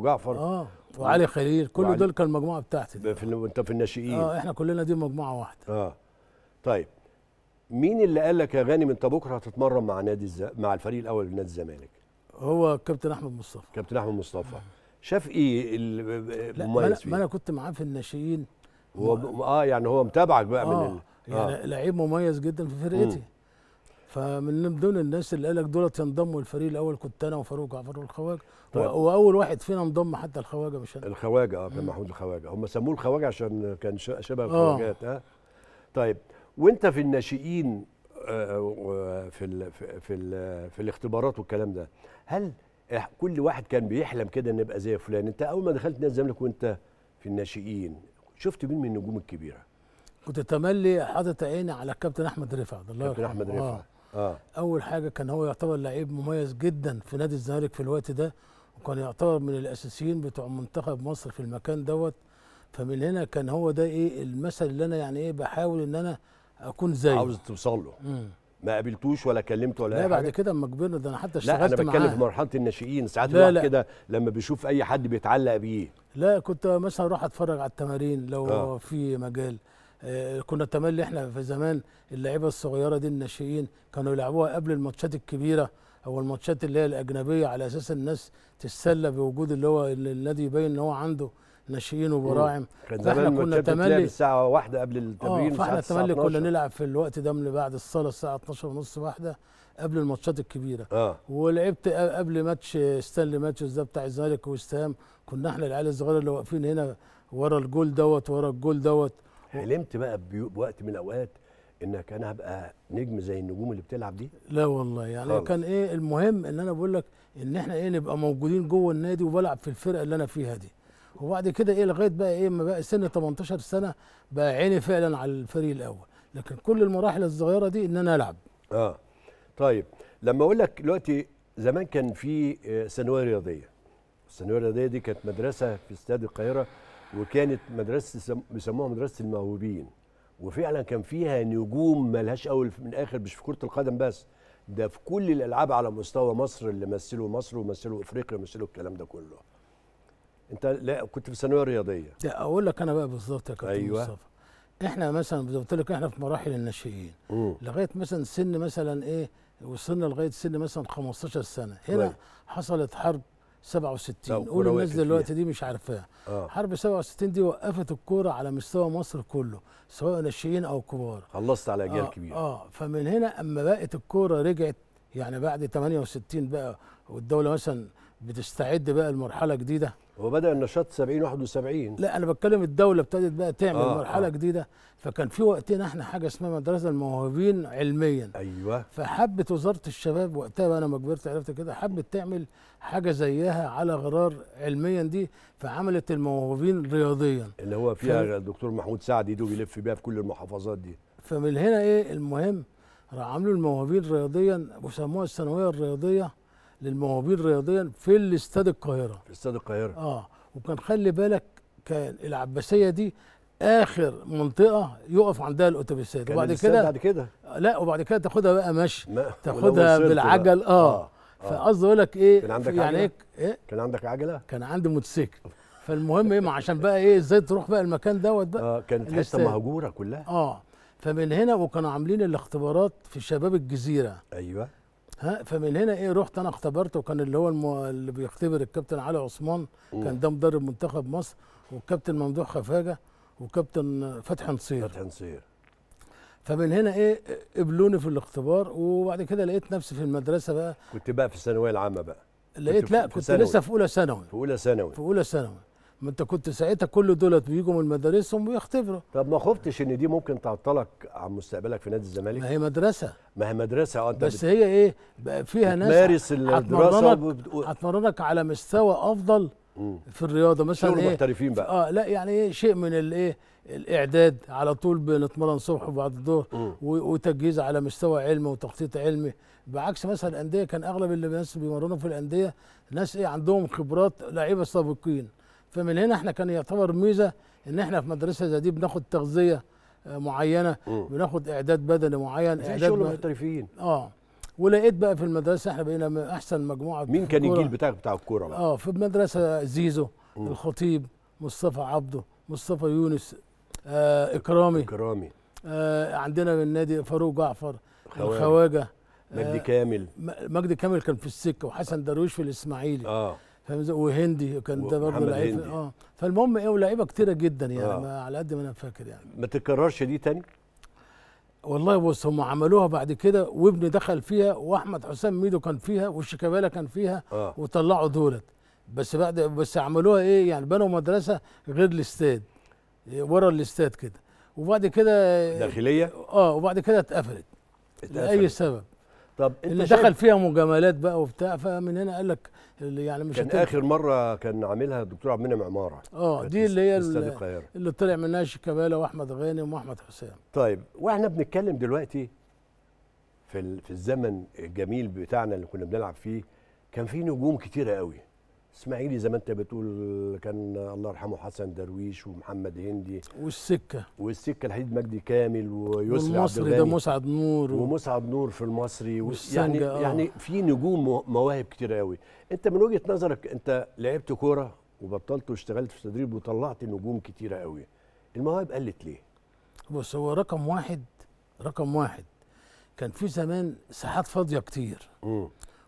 وجعفر اه وعلي خليل كل وعلي دول كان المجموعه بتاعتي ده في انت في الناشئين اه احنا كلنا دي مجموعه واحده اه طيب مين اللي قال لك يا غانم انت بكره هتتمرن مع نادي الز... مع الفريق الاول نادي الزمالك هو كابتن احمد مصطفى كابتن احمد مصطفى آه. شاف ايه المميز ما انا كنت معاه في الناشئين هو اه يعني هو متابعك بقى آه من ال... آه. يعني لعيب مميز جدا في فرقتي فمن ضمن الناس اللي قالك دول ينضموا الفريق الاول كنت انا وفاروق جعفر الخواجه طيب. واول واحد فينا انضم حتى الخواجه مش انا الخواجه اه كان محمود الخواجه هم سموه الخواجه عشان كان شبه آه. الخواجات اه طيب وانت في الناشئين آه، في الـ في الـ في, الاختبارات والكلام ده هل كل واحد كان بيحلم كده ان يبقى زي فلان انت اول ما دخلت نادي الزمالك وانت في الناشئين شفت مين من النجوم الكبيره كنت تملي حاطط عيني على الكابتن احمد رفعت الله كابتن احمد رفعت آه. آه. اول حاجه كان هو يعتبر لعيب مميز جدا في نادي الزمالك في الوقت ده وكان يعتبر من الاساسيين بتوع منتخب مصر في المكان دوت فمن هنا كان هو ده ايه المثل اللي انا يعني ايه بحاول ان انا اكون زيه عاوز توصل له ما قابلتوش ولا كلمته ولا لا بعد كده اما كبرنا ده انا حتى اشتغلت معاه لا انا بتكلم في مرحله الناشئين ساعات الواحد كده لما بيشوف اي حد بيتعلق بيه لا كنت مثلا اروح اتفرج على التمارين لو آه. في مجال آه، كنا نتمنى احنا في زمان اللعيبه الصغيره دي الناشئين كانوا يلعبوها قبل الماتشات الكبيره او الماتشات اللي هي الاجنبيه على اساس الناس تتسلى بوجود اللي هو النادي يبين ان هو عنده ناشئين وبراعم احنا زمان كنا تملي الساعه واحدة قبل التمرين اه فاحنا تملي كنا نلعب في الوقت ده من بعد الصلاه الساعه 12 ونص واحده قبل الماتشات الكبيره آه. ولعبت قبل ماتش ستانلي ماتشز ده بتاع الزمالك ووست كنا احنا العيال الصغيره اللي واقفين هنا ورا الجول دوت ورا الجول دوت حلمت بقى بوقت من الاوقات انك انا هبقى نجم زي النجوم اللي بتلعب دي لا والله يعني خلص. كان ايه المهم ان انا بقول لك ان احنا ايه نبقى موجودين جوه النادي وبلعب في الفرقه اللي انا فيها دي وبعد كده ايه لغايه بقى ايه ما بقى سن 18 سنه بقى عيني فعلا على الفريق الاول لكن كل المراحل الصغيره دي ان انا العب اه طيب لما اقول لك دلوقتي زمان كان في ثانويه آه، رياضيه الثانويه الرياضيه دي كانت مدرسه في استاد القاهره وكانت مدرسه بيسموها مدرسه الموهوبين وفعلا كان فيها نجوم مالهاش اول من الاخر مش في كره القدم بس ده في كل الالعاب على مستوى مصر اللي مثلوا مصر ومثلوا افريقيا ومثلوا الكلام ده كله انت لا كنت في الثانويه الرياضيه لا اقول لك انا بقى بالظبط يا كابتن أيوة. مصطفى احنا مثلا زي قلت لك احنا في مراحل الناشئين لغايه مثلا سن مثلا ايه وصلنا لغايه سن مثلا 15 سنه هنا طيب. حصلت حرب 67 قول الناس دلوقتي دي مش عارفاها آه. حرب 67 دي وقفت الكوره على مستوى مصر كله سواء ناشئين او كبار خلصت على اجيال آه كبيره اه فمن هنا اما بقت الكوره رجعت يعني بعد 68 بقى والدوله مثلا بتستعد بقى لمرحله جديده هو بدا النشاط 70 71 لا انا بتكلم الدوله ابتدت بقى تعمل آه مرحله آه. جديده فكان في وقتنا احنا حاجه اسمها مدرسه الموهوبين علميا ايوه فحبت وزاره الشباب وقتها بقى انا لما كبرت عرفت كده حبت تعمل حاجه زيها على غرار علميا دي فعملت الموهوبين رياضيا اللي هو فيها ف... الدكتور محمود سعد ايده بيلف بيها في كل المحافظات دي فمن هنا ايه المهم راح عملوا الموهوبين رياضيا وسموها الثانويه الرياضيه للمواويل رياضيا في الاستاد القاهره في استاد القاهره اه وكان خلي بالك كان العباسيه دي اخر منطقه يقف عندها الاتوبيسات وبعد كده بعد كده لا وبعد كده تاخدها بقى ماشي تاخدها بالعجل بقى. اه, آه. فقصدي اقول لك ايه كان عندك يعني عجلة؟ ايه, إيه؟ كان عندك عجله كان عندي موتوسيكل فالمهم ايه عشان بقى ايه ازاي تروح بقى المكان دوت بقى اه كانت حته مهجوره كلها اه فمن هنا وكانوا عاملين الاختبارات في شباب الجزيره ايوه ها فمن هنا ايه رحت انا اختبرته وكان اللي هو المو... اللي بيختبر الكابتن علي عثمان كان ده مدرب منتخب مصر والكابتن ممدوح خفاجه وكابتن فتحي نصير فتحي نصير فمن هنا ايه قبلوني في الاختبار وبعد كده لقيت نفسي في المدرسه بقى كنت بقى في الثانويه العامه بقى لقيت لا كنت لسه في اولى ثانوي في اولى ثانوي في اولى ثانوي ما انت كنت ساعتها كل دولت بيجوا من مدارسهم ويختبروا طب ما خفتش ان دي ممكن تعطلك عن مستقبلك في نادي الزمالك؟ ما هي مدرسه ما هي مدرسه اه انت بس بت... هي ايه بقى فيها ناس مارس الدراسه هتمرنك على مستوى افضل مم. في الرياضه مثلا شغل إيه؟ محترفين بقى اه لا يعني ايه شيء من الايه الاعداد على طول بنتمرن صبح وبعد الظهر وتجهيز على مستوى علمي وتخطيط علمي بعكس مثلا الانديه كان اغلب اللي الناس بيمرنوا في الانديه ناس ايه عندهم خبرات لعيبه سابقين فمن هنا احنا كان يعتبر ميزه ان احنا في مدرسه زي دي بناخد تغذيه آه، معينه مم. بناخد اعداد بدني معين اعداد شغل محترفين اه ولقيت بقى في المدرسه احنا بقينا من احسن مجموعه مين كان الجيل بتاعك بتاع الكوره بقى؟ اه في المدرسه زيزو مم. الخطيب مصطفى عبده مصطفى يونس آه اكرامي اكرامي آه عندنا من النادي فاروق جعفر الخواجه مجدي آه، كامل مجدي كامل كان في السكه وحسن درويش في الاسماعيلي اه وهندي كان ده برضه لعيب اه فالمهم ايه ولاعيبه كتيره جدا يعني آه. ما على قد ما انا فاكر يعني ما تتكررش دي تاني والله بص هم عملوها بعد كده وابني دخل فيها واحمد حسام ميدو كان فيها والشيكابالا كان فيها آه. وطلعوا دولت بس بعد بس عملوها ايه يعني بنوا مدرسه غير الاستاد ورا الاستاد كده وبعد كده داخليه اه وبعد كده اتقفلت لاي سبب طب انت اللي دخل فيها مجاملات بقى وبتاع فمن هنا قال لك يعني مش كان اخر مره كان عاملها الدكتور عبد المنعم عماره اه دي اللي هي اللي, اللي طلع منها شيكابالا واحمد غانم واحمد حسام طيب واحنا بنتكلم دلوقتي في في الزمن الجميل بتاعنا اللي كنا بنلعب فيه كان في نجوم كتيره قوي اسماعيلي زي ما انت بتقول كان الله يرحمه حسن درويش ومحمد هندي والسكه والسكه الحديد مجدي كامل ويسري والمصري ده مسعد نور و... ومسعد نور في المصري و... يعني آه. يعني في نجوم مواهب كتير قوي انت من وجهه نظرك انت لعبت كوره وبطلت واشتغلت في تدريب وطلعت نجوم كتير قوي المواهب قلت ليه بص هو رقم واحد رقم واحد كان في زمان ساحات فاضيه كتير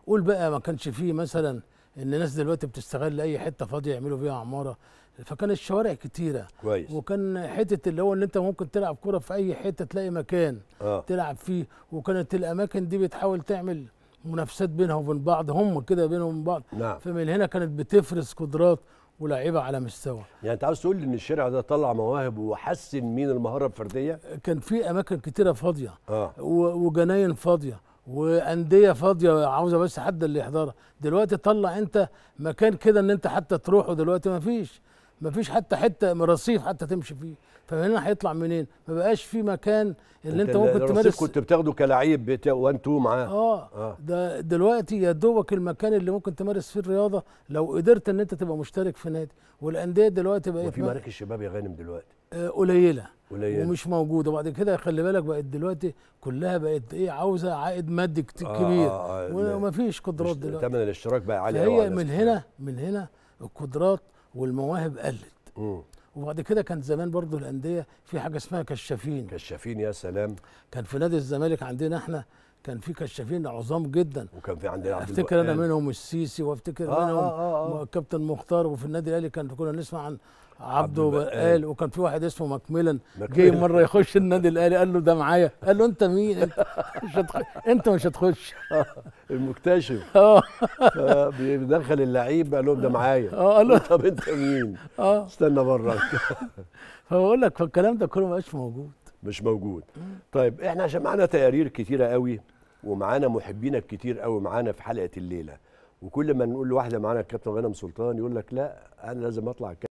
قول بقى ما كانش فيه مثلا ان الناس دلوقتي بتستغل اي حته فاضيه يعملوا فيها عماره فكان الشوارع كتيره كويس وكان حته اللي هو ان انت ممكن تلعب كره في اي حته تلاقي مكان آه. تلعب فيه وكانت الاماكن دي بتحاول تعمل منافسات بينها وبين بعض هم كده بينهم وبين بعض نعم. فمن هنا كانت بتفرز قدرات ولاعيبه على مستوى يعني انت عاوز تقول ان الشارع ده طلع مواهب وحسن من المهاره الفرديه كان في اماكن كتيره فاضيه آه. وجناين فاضيه وانديه فاضيه عاوزه بس حد اللي يحضرها دلوقتي طلع انت مكان كده ان انت حتى تروحه دلوقتي ما فيش مفيش حتى حته من رصيف حتى تمشي فيه فهنا هيطلع منين ما بقاش في مكان اللي انت, انت ممكن تمارس كنت بتاخده كلعيب وان تو معاه آه, اه ده دلوقتي يا دوبك المكان اللي ممكن تمارس فيه الرياضه لو قدرت ان انت تبقى مشترك في نادي والانديه دلوقتي بقت في مراكز شباب يا غانم دلوقتي آه قليله قليله ومش موجوده وبعد كده خلي بالك بقت دلوقتي كلها بقت ايه عاوزه عائد مادي آه، آه، كبير آه آه ومفيش قدرات دلوقتي ثمن الاشتراك بقى عالي هي من هنا من هنا القدرات والمواهب قلت وبعد كده كان زمان برضو الانديه في حاجه اسمها كشافين كشافين يا سلام كان في نادي الزمالك عندنا احنا كان في كشافين عظام جدا وكان في عندنا عبد افتكر انا منهم السيسي وافتكر آه منهم آه آه آه. كابتن مختار وفي النادي الاهلي كان كنا نسمع عن عبده بقال آه. وكان في واحد اسمه مكملن جه مره يخش النادي الاهلي قال له ده معايا قال له انت مين انت مش هتخش انت مش هتخش المكتشف اه بيدخل اللعيب قال لهم ده معايا اه قال له طب انت مين آه. استنى بره فبقول لك فالكلام ده كله ما بقاش موجود مش موجود طيب احنا عشان معانا تقارير كتيره قوي ومعانا محبينا كتير قوي معانا في حلقه الليله وكل ما نقول لواحده معانا الكابتن غنم سلطان يقول لك لا انا لازم اطلع